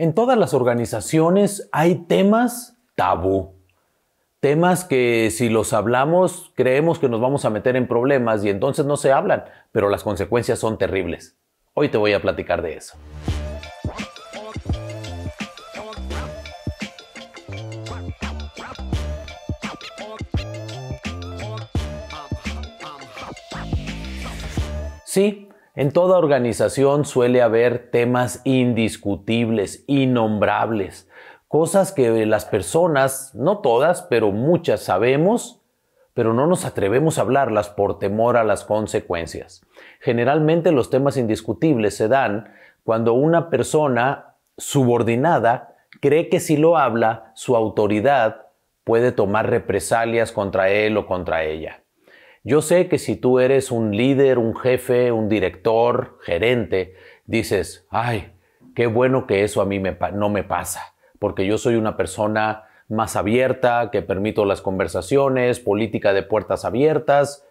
En todas las organizaciones hay temas tabú. Temas que si los hablamos creemos que nos vamos a meter en problemas y entonces no se hablan, pero las consecuencias son terribles. Hoy te voy a platicar de eso. Sí, en toda organización suele haber temas indiscutibles, innombrables, cosas que las personas, no todas, pero muchas sabemos, pero no nos atrevemos a hablarlas por temor a las consecuencias. Generalmente los temas indiscutibles se dan cuando una persona subordinada cree que si lo habla, su autoridad puede tomar represalias contra él o contra ella. Yo sé que si tú eres un líder, un jefe, un director, gerente, dices, ay, qué bueno que eso a mí no me pasa, porque yo soy una persona más abierta, que permito las conversaciones, política de puertas abiertas.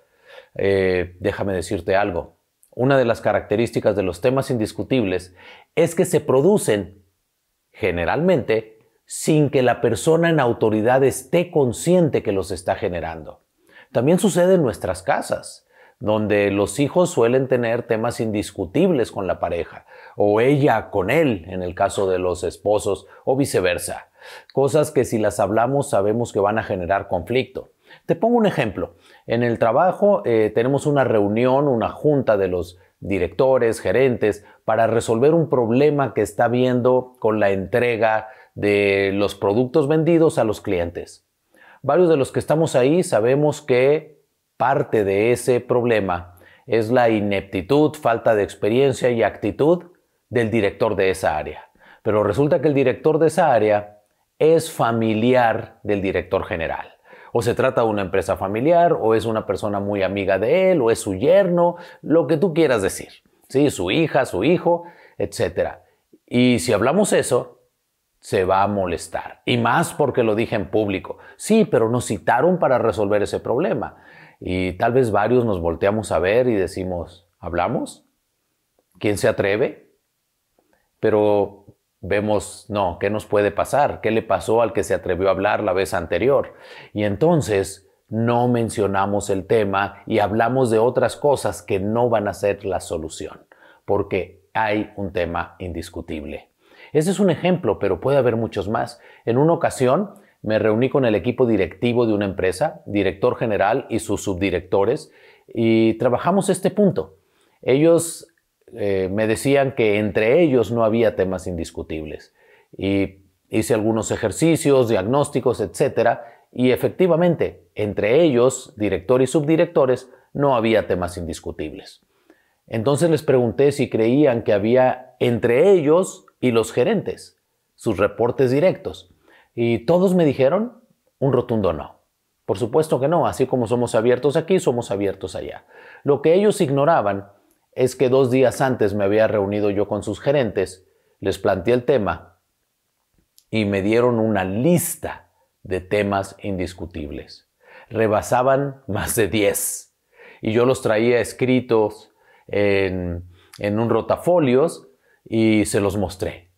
Eh, déjame decirte algo. Una de las características de los temas indiscutibles es que se producen generalmente sin que la persona en autoridad esté consciente que los está generando. También sucede en nuestras casas, donde los hijos suelen tener temas indiscutibles con la pareja, o ella con él, en el caso de los esposos, o viceversa. Cosas que si las hablamos sabemos que van a generar conflicto. Te pongo un ejemplo. En el trabajo eh, tenemos una reunión, una junta de los directores, gerentes, para resolver un problema que está viendo con la entrega de los productos vendidos a los clientes. Varios de los que estamos ahí sabemos que parte de ese problema es la ineptitud, falta de experiencia y actitud del director de esa área. Pero resulta que el director de esa área es familiar del director general. O se trata de una empresa familiar, o es una persona muy amiga de él, o es su yerno, lo que tú quieras decir. Sí, su hija, su hijo, etc. Y si hablamos eso, se va a molestar. Y más porque lo dije en público. Sí, pero nos citaron para resolver ese problema. Y tal vez varios nos volteamos a ver y decimos, ¿hablamos? ¿Quién se atreve? Pero vemos, no, ¿qué nos puede pasar? ¿Qué le pasó al que se atrevió a hablar la vez anterior? Y entonces no mencionamos el tema y hablamos de otras cosas que no van a ser la solución, porque hay un tema indiscutible. Ese es un ejemplo, pero puede haber muchos más. En una ocasión me reuní con el equipo directivo de una empresa, director general y sus subdirectores, y trabajamos este punto. Ellos eh, me decían que entre ellos no había temas indiscutibles. Y hice algunos ejercicios, diagnósticos, etcétera, y efectivamente, entre ellos, director y subdirectores, no había temas indiscutibles. Entonces les pregunté si creían que había entre ellos y los gerentes, sus reportes directos. Y todos me dijeron un rotundo no. Por supuesto que no, así como somos abiertos aquí, somos abiertos allá. Lo que ellos ignoraban es que dos días antes me había reunido yo con sus gerentes, les planteé el tema y me dieron una lista de temas indiscutibles. Rebasaban más de 10 y yo los traía escritos en, en un rotafolios y se los mostré.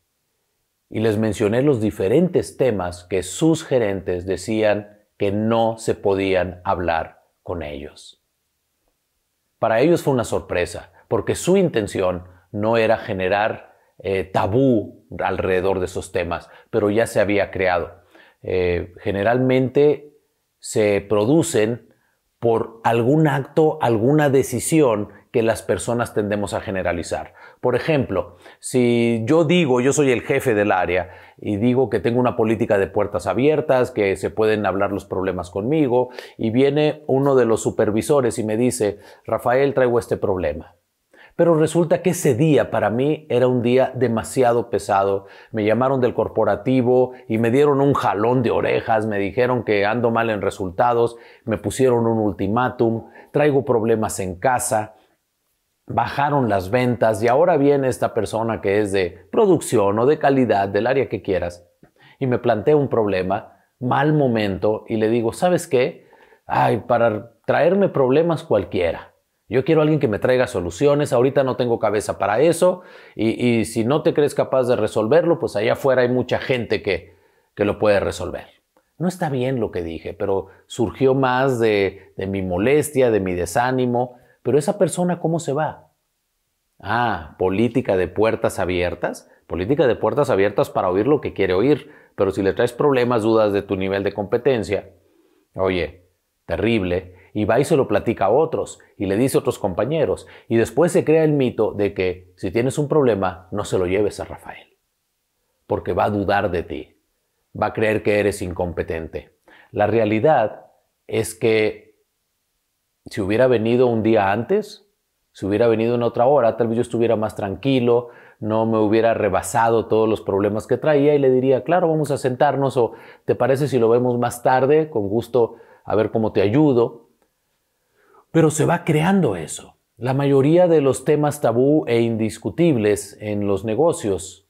Y les mencioné los diferentes temas que sus gerentes decían que no se podían hablar con ellos. Para ellos fue una sorpresa, porque su intención no era generar eh, tabú alrededor de esos temas, pero ya se había creado. Eh, generalmente se producen por algún acto, alguna decisión que las personas tendemos a generalizar. Por ejemplo, si yo digo, yo soy el jefe del área y digo que tengo una política de puertas abiertas, que se pueden hablar los problemas conmigo, y viene uno de los supervisores y me dice, Rafael, traigo este problema. Pero resulta que ese día para mí era un día demasiado pesado. Me llamaron del corporativo y me dieron un jalón de orejas, me dijeron que ando mal en resultados, me pusieron un ultimátum, traigo problemas en casa, bajaron las ventas y ahora viene esta persona que es de producción o de calidad, del área que quieras, y me plantea un problema, mal momento, y le digo, ¿sabes qué? Ay, para traerme problemas cualquiera. Yo quiero alguien que me traiga soluciones, ahorita no tengo cabeza para eso, y, si no te crees capaz de resolverlo, pues allá afuera hay mucha gente que, que lo puede resolver. No está bien lo que dije, pero surgió más de, de mi molestia, de mi desánimo, pero esa persona, ¿cómo se va? Ah, política de puertas abiertas. Política de puertas abiertas para oír lo que quiere oír. Pero si le traes problemas, dudas de tu nivel de competencia, oye, terrible. Y va y se lo platica a otros y le dice a otros compañeros. Y después se crea el mito de que si tienes un problema, no se lo lleves a Rafael. Porque va a dudar de ti. Va a creer que eres incompetente. La realidad es que si hubiera venido un día antes, si hubiera venido en otra hora, tal vez yo estuviera más tranquilo, no me hubiera rebasado todos los problemas que traía y le diría, claro, vamos a sentarnos o te parece si lo vemos más tarde, con gusto, a ver cómo te ayudo. Pero se va creando eso. La mayoría de los temas tabú e indiscutibles en los negocios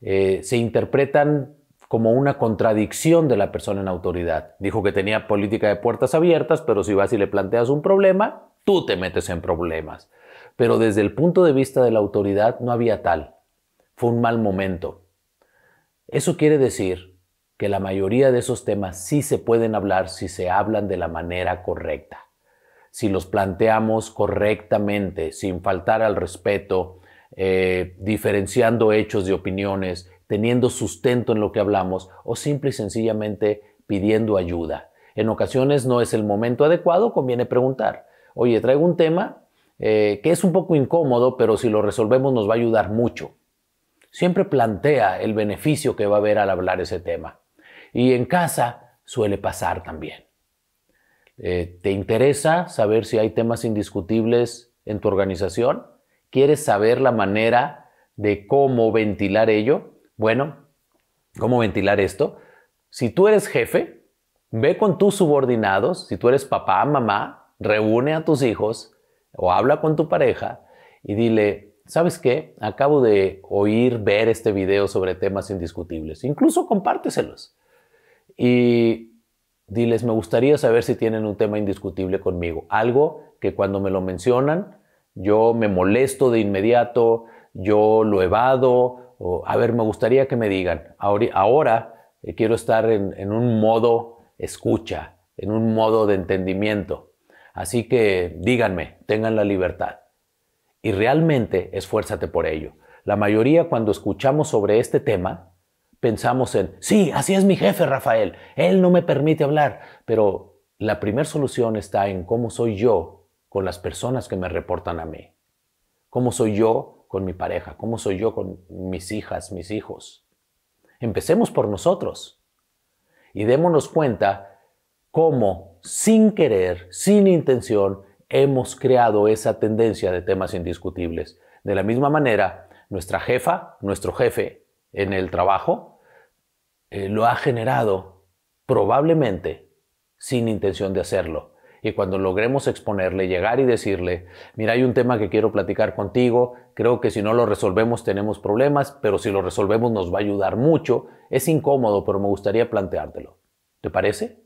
eh, se interpretan como una contradicción de la persona en autoridad. Dijo que tenía política de puertas abiertas, pero si vas y le planteas un problema, tú te metes en problemas. Pero desde el punto de vista de la autoridad no había tal. Fue un mal momento. Eso quiere decir que la mayoría de esos temas sí se pueden hablar si se hablan de la manera correcta. Si los planteamos correctamente, sin faltar al respeto, eh, diferenciando hechos de opiniones teniendo sustento en lo que hablamos o simple y sencillamente pidiendo ayuda. En ocasiones no es el momento adecuado, conviene preguntar, oye, traigo un tema eh, que es un poco incómodo, pero si lo resolvemos nos va a ayudar mucho. Siempre plantea el beneficio que va a haber al hablar ese tema. Y en casa suele pasar también. Eh, ¿Te interesa saber si hay temas indiscutibles en tu organización? ¿Quieres saber la manera de cómo ventilar ello? Bueno, ¿cómo ventilar esto? Si tú eres jefe, ve con tus subordinados, si tú eres papá, mamá, reúne a tus hijos o habla con tu pareja y dile, ¿sabes qué? Acabo de oír, ver este video sobre temas indiscutibles. Incluso compárteselos. Y diles, me gustaría saber si tienen un tema indiscutible conmigo. Algo que cuando me lo mencionan, yo me molesto de inmediato, yo lo evado, a ver, me gustaría que me digan, ahora eh, quiero estar en, en, un modo escucha, en un modo de entendimiento. Así que díganme, tengan la libertad. Y realmente esfuérzate por ello. La mayoría cuando escuchamos sobre este tema, pensamos en, sí, así es mi jefe, Rafael, él no me permite hablar, pero la primera solución está en cómo soy yo con las personas que me reportan a mí. ¿Cómo soy yo con mi pareja? ¿Cómo soy yo con mis hijas, mis hijos? Empecemos por nosotros y démonos cuenta cómo, sin querer, sin intención, hemos creado esa tendencia de temas indiscutibles. De la misma manera, nuestra jefa, nuestro jefe en el trabajo, eh, lo ha generado probablemente sin intención de hacerlo y cuando logremos exponerle, llegar y decirle, mira, hay un tema que quiero platicar contigo, creo que si no lo resolvemos tenemos problemas, pero si lo resolvemos nos va a ayudar mucho, es incómodo, pero me gustaría planteártelo. ¿Te parece?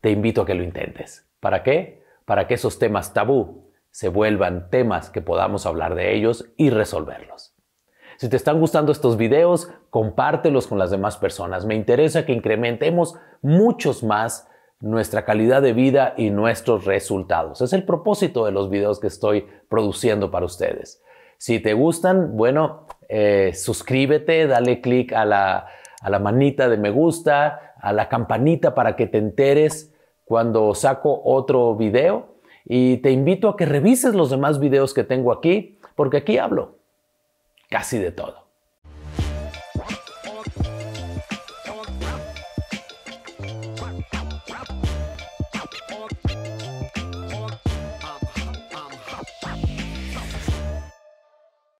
Te invito a que lo intentes. ¿Para qué? Para que esos temas tabú se vuelvan temas que podamos hablar de ellos y resolverlos. Si te están gustando estos videos, compártelos con las demás personas. Me interesa que incrementemos muchos más nuestra calidad de vida y nuestros resultados. Es el propósito de los videos que estoy produciendo para ustedes. Si te gustan, bueno, eh, suscríbete, dale click a la, a la manita de me gusta, a la campanita para que te enteres cuando saco otro video y te invito a que revises los demás videos que tengo aquí, porque aquí hablo casi de todo.